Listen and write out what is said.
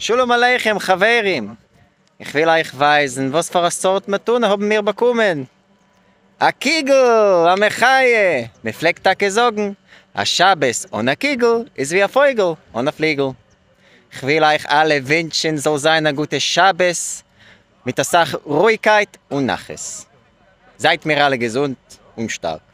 שלום עליכם חברים. איך ווי לא איך וויי זין, וואס פאר מטון האבן מיר בקומן? א קיגו, א מחייע, מפלקט איזוגן, און א קיגו, איז ווי א און א איך ווי לא איך ווינטשן זוי זיין גוטע שבת, מיט אסך רוי און נחוס. זייט מיר אלגזונט און שטארק.